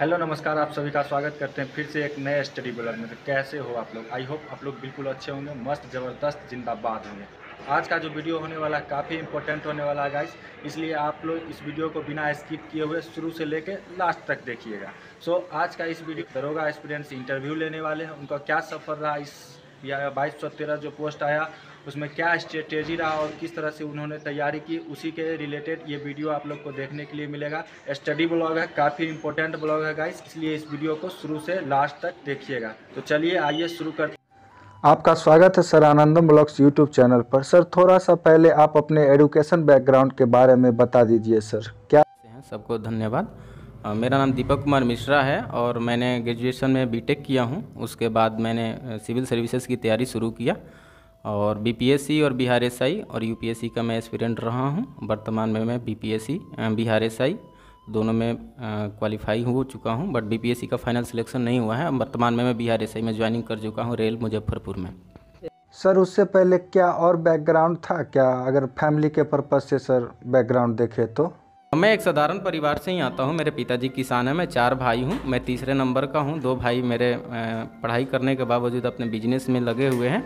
Hello नमस्कार आप सभी का स्वागत करते हैं फिर से एक नए स्टडी ब्लॉग में तो कैसे हो आप लोग आई होप आप लोग बिल्कुल अच्छे होंगे मस्त ज़बरदस्त जिंदाबाद होंगे आज का जो वीडियो होने वाला है काफ़ी इंपॉर्टेंट होने वाला है गाइस इसलिए आप लोग इस वीडियो को बिना स्किप किए हुए शुरू से लेके लास्ट तक देखिएगा सो so, आज का इस वीडियो दरोगा स्टूडेंट्स इंटरव्यू लेने वाले हैं उनका क्या सफ़र रहा इस या बाईस सौ तेरह जो पोस्ट आया उसमें क्या स्ट्रेटेजी रहा और किस तरह से उन्होंने तैयारी की उसी के रिलेटेड ये वीडियो आप लोग को देखने के लिए मिलेगा स्टडी ब्लॉग है काफ़ी इंपॉर्टेंट ब्लॉग है गाइस इसलिए इस वीडियो को शुरू से लास्ट तक देखिएगा तो चलिए आइए शुरू कर आपका स्वागत है sir Anandam blogs YouTube channel पर सर थोड़ा सा पहले आप अपने एडुकेशन बैकग्राउंड के बारे में बता दीजिए सर क्या हैं सबको धन्यवाद मेरा नाम दीपक कुमार मिश्रा है और मैंने ग्रेजुएशन में बीटेक किया हूं उसके बाद मैंने सिविल सर्विसेज की तैयारी शुरू किया और बीपीएससी और बिहार एस और यूपीएससी का मैं एस्पिरेंट रहा हूँ वर्तमान में मैं बीपीएससी बिहार एस दोनों में क्वालिफाई हो चुका हूँ बट बीपीएससी का फाइनल सिलेक्शन नहीं हुआ है वर्तमान में मैं बिहार एस में ज्वाइनिंग कर चुका हूँ रेल मुजफ्फरपुर में सर उससे पहले क्या और बैकग्राउंड था क्या अगर फैमिली के पर्पज़ से सर बैकग्राउंड देखे तो मैं एक साधारण परिवार से ही आता हूँ मेरे पिताजी किसान हैं मैं चार भाई हूँ मैं तीसरे नंबर का हूँ दो भाई मेरे पढ़ाई करने के बावजूद अपने बिजनेस में लगे हुए हैं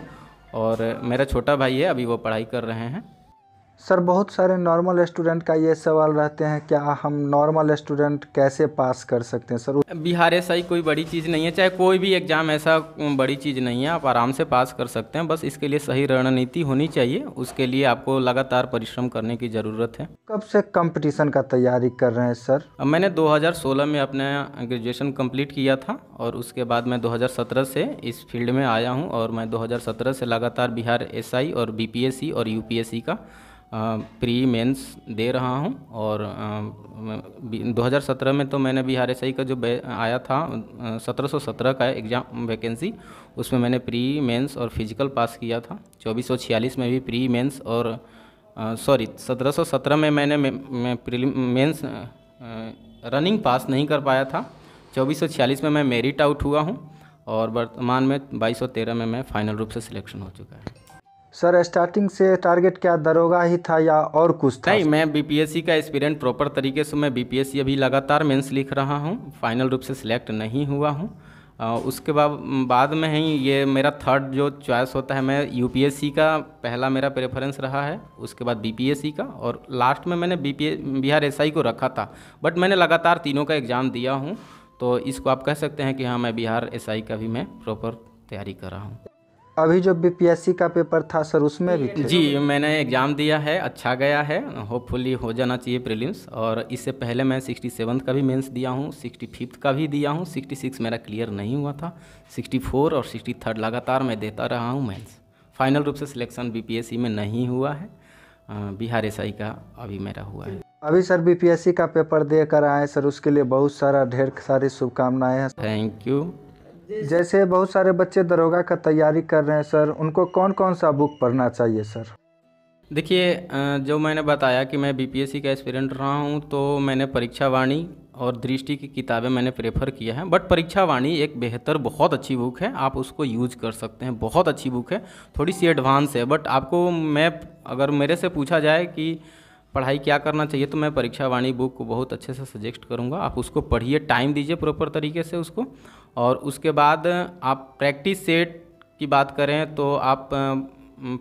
और मेरा छोटा भाई है अभी वो पढ़ाई कर रहे हैं सर बहुत सारे नॉर्मल स्टूडेंट का ये सवाल रहते हैं क्या हम नॉर्मल स्टूडेंट कैसे पास कर सकते हैं सर बिहार ऐसा ही कोई बड़ी चीज़ नहीं है चाहे कोई भी एग्ज़ाम ऐसा बड़ी चीज़ नहीं है आप आराम से पास कर सकते हैं बस इसके लिए सही रणनीति होनी चाहिए उसके लिए आपको लगातार परिश्रम करने की ज़रूरत है कब से कंपटीशन का तैयारी कर रहे हैं सर मैंने दो में अपना ग्रेजुएशन कम्प्लीट किया था और उसके बाद मैं 2017 से इस फील्ड में आया हूँ और मैं 2017 से लगातार बिहार एसआई और बीपीएससी और यूपीएससी का प्री मेंस दे रहा हूं और 2017 में तो मैंने बिहार एस का जो आया था 1717 का एग्ज़ाम वैकेंसी उसमें मैंने प्री मेंस और फिजिकल पास किया था चौबीस में भी प्री मेंस और सॉरी 1717 में मैंने मैं मेंस रनिंग पास नहीं कर पाया था 2446 में मैं मेरिट आउट हुआ हूँ और वर्तमान में 2213 में मैं फ़ाइनल रूप से सिलेक्शन हो चुका है सर स्टार्टिंग से टारगेट क्या दरोगा ही था या और कुछ था नहीं मैं बीपीएससी का एक्सपीरियंट प्रॉपर तरीके से मैं बीपीएससी अभी लगातार मेंस लिख रहा हूँ फाइनल रूप से सिलेक्ट नहीं हुआ हूँ उसके बाद बाद में ही ये मेरा थर्ड जो चॉइस होता है मैं यूपीएससी का पहला मेरा प्रेफरेंस रहा है उसके बाद बीपीएससी का और लास्ट में मैंने बी बिहार एस को रखा था बट मैंने लगातार तीनों का एग्ज़ाम दिया हूँ तो इसको आप कह सकते हैं कि हाँ मैं बिहार एस का भी मैं प्रॉपर तैयारी कर रहा हूँ अभी जो बीपीएससी का पेपर था सर उसमें भी थे। जी मैंने एग्ज़ाम दिया है अच्छा गया है होपफुली हो जाना चाहिए प्रीलिम्स और इससे पहले मैं सिक्सटी सेवन्थ का भी मेंस दिया हूँ सिक्सटी फिफ्थ का भी दिया हूँ सिक्सटी सिक्स मेरा क्लियर नहीं हुआ था सिक्सटी फोर और सिक्सटी थर्ड लगातार मैं देता रहा हूँ मेन्स फाइनल रूप से सिलेक्शन बी में नहीं हुआ है बिहार एस का अभी मेरा हुआ है अभी सर बी का पेपर दे कर आए सर उसके लिए बहुत सारा ढेर सारी शुभकामनाएँ हैं थैंक यू जैसे बहुत सारे बच्चे दरोगा का तैयारी कर रहे हैं सर उनको कौन कौन सा बुक पढ़ना चाहिए सर देखिए जो मैंने बताया कि मैं बीपीएससी का एक्सपीरियंट रहा हूँ तो मैंने परीक्षा वाणी और दृष्टि की किताबें मैंने प्रेफर किया है बट परीक्षा वाणी एक बेहतर बहुत अच्छी बुक है आप उसको यूज कर सकते हैं बहुत अच्छी बुक है थोड़ी सी एडवांस है बट आपको मैं अगर मेरे से पूछा जाए कि पढ़ाई क्या करना चाहिए तो मैं परीक्षा वाणी बुक को बहुत अच्छे से सजेस्ट करूँगा आप उसको पढ़िए टाइम दीजिए प्रॉपर तरीके से उसको और उसके बाद आप प्रैक्टिस सेट की बात करें तो आप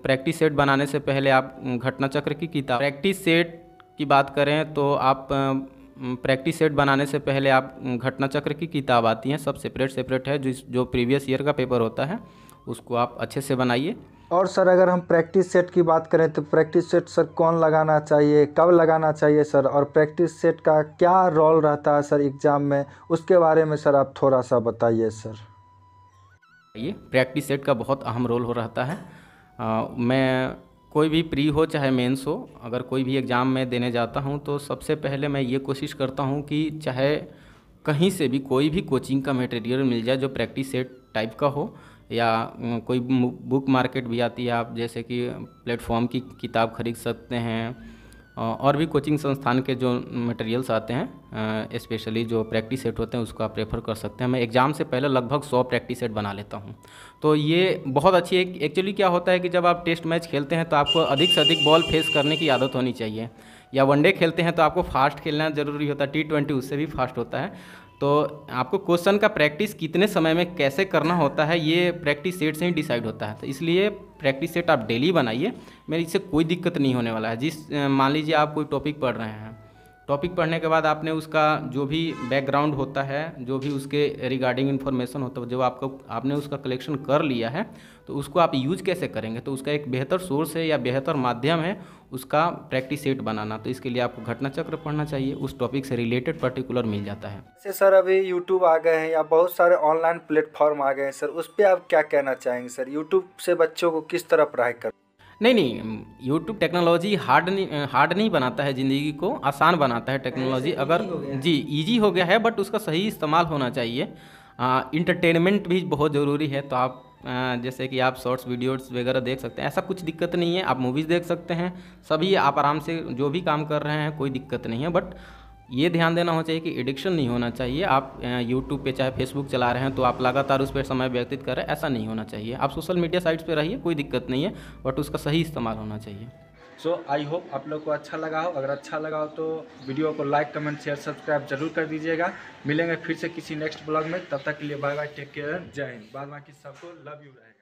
प्रैक्टिस सेट बनाने से पहले आप घटना चक्र की किताब प्रैक्टिस सेट की बात करें तो आप प्रैक्टिस सेट बनाने से पहले आप घटना चक्र की किताब आती हैं सब सेपरेट सेपरेट है जो जो प्रीवियस ईयर का पेपर होता है उसको आप अच्छे से बनाइए और सर अगर हम प्रैक्टिस सेट की बात करें तो प्रैक्टिस सेट सर कौन लगाना चाहिए कब लगाना चाहिए सर और प्रैक्टिस सेट का क्या रोल रहता है सर एग्ज़ाम में उसके बारे में सर आप थोड़ा सा बताइए सर ये प्रैक्टिस सेट का बहुत अहम रोल हो रहता है आ, मैं कोई भी प्री हो चाहे मेंस हो अगर कोई भी एग्ज़ाम में देने जाता हूँ तो सबसे पहले मैं ये कोशिश करता हूँ कि चाहे कहीं से भी कोई भी कोचिंग का मटेरियल मिल जाए जो प्रैक्टिस सेट टाइप का हो या कोई बुक मार्केट भी आती है आप जैसे कि प्लेटफॉर्म की किताब खरीद सकते हैं और भी कोचिंग संस्थान के जो मटेरियल्स आते हैं स्पेशली जो प्रैक्टिस सेट होते हैं उसको आप रेफ़र कर सकते हैं मैं एग्ज़ाम से पहले लगभग सौ प्रैक्टिस सेट बना लेता हूँ तो ये बहुत अच्छी एक एक्चुअली क्या होता है कि जब आप टेस्ट मैच खेलते हैं तो आपको अधिक से अधिक बॉल फेस करने की आदत होनी चाहिए या वनडे खेलते हैं तो आपको फास्ट खेलना ज़रूरी होता है टी ट्वेंटी उससे भी फास्ट होता है तो आपको क्वेश्चन का प्रैक्टिस कितने समय में कैसे करना होता है ये प्रैक्टिस सेट से ही डिसाइड होता है तो इसलिए प्रैक्टिस सेट आप डेली बनाइए मेरी इससे कोई दिक्कत नहीं होने वाला है जिस मान लीजिए आप कोई टॉपिक पढ़ रहे हैं टॉपिक पढ़ने के बाद आपने उसका जो भी बैकग्राउंड होता है जो भी उसके रिगार्डिंग इन्फॉर्मेशन होता है जब आपको आपने उसका कलेक्शन कर लिया है तो उसको आप यूज कैसे करेंगे तो उसका एक बेहतर सोर्स है या बेहतर माध्यम है उसका प्रैक्टिस सेट बनाना तो इसके लिए आपको घटना चक्र पढ़ना चाहिए उस टॉपिक से रिलेटेड पर्टिकुलर मिल जाता है से सर अभी यूट्यूब आ गए हैं या बहुत सारे ऑनलाइन प्लेटफॉर्म आ गए हैं सर उस पर आप क्या कहना चाहेंगे सर यूट्यूब से बच्चों को किस तरह पढ़ाई कर नहीं नहीं यूट्यूब टेक्नोलॉजी हार्ड नहीं हार्ड नहीं बनाता है ज़िंदगी को आसान बनाता है टेक्नोलॉजी अगर जी ईजी हो गया है बट उसका सही इस्तेमाल होना चाहिए इंटरटेनमेंट भी बहुत ज़रूरी है तो आप आ, जैसे कि आप शॉर्ट्स वीडियोस वगैरह देख सकते हैं ऐसा कुछ दिक्कत नहीं है आप मूवीज़ देख सकते हैं सभी आप आराम से जो भी काम कर रहे हैं कोई दिक्कत नहीं है बट ये ध्यान देना हो चाहिए कि एडिक्शन नहीं होना चाहिए आप यूट्यूब पे चाहे फेसबुक चला रहे हैं तो आप लगातार उस पर समय व्यतीत कर रहे हैं ऐसा नहीं होना चाहिए आप सोशल मीडिया साइट्स पे रहिए कोई दिक्कत नहीं है बट उसका सही इस्तेमाल होना चाहिए सो आई होप आप लोग को अच्छा लगा हो अगर अच्छा लगा हो तो वीडियो को लाइक कमेंट शेयर सब्सक्राइब जरूर कर दीजिएगा मिलेंगे फिर से किसी नेक्स्ट ब्लॉग में तब तक के लिए बाय बाय टेक केयर जय हिंद बाद बाकी सबको लव यू रहे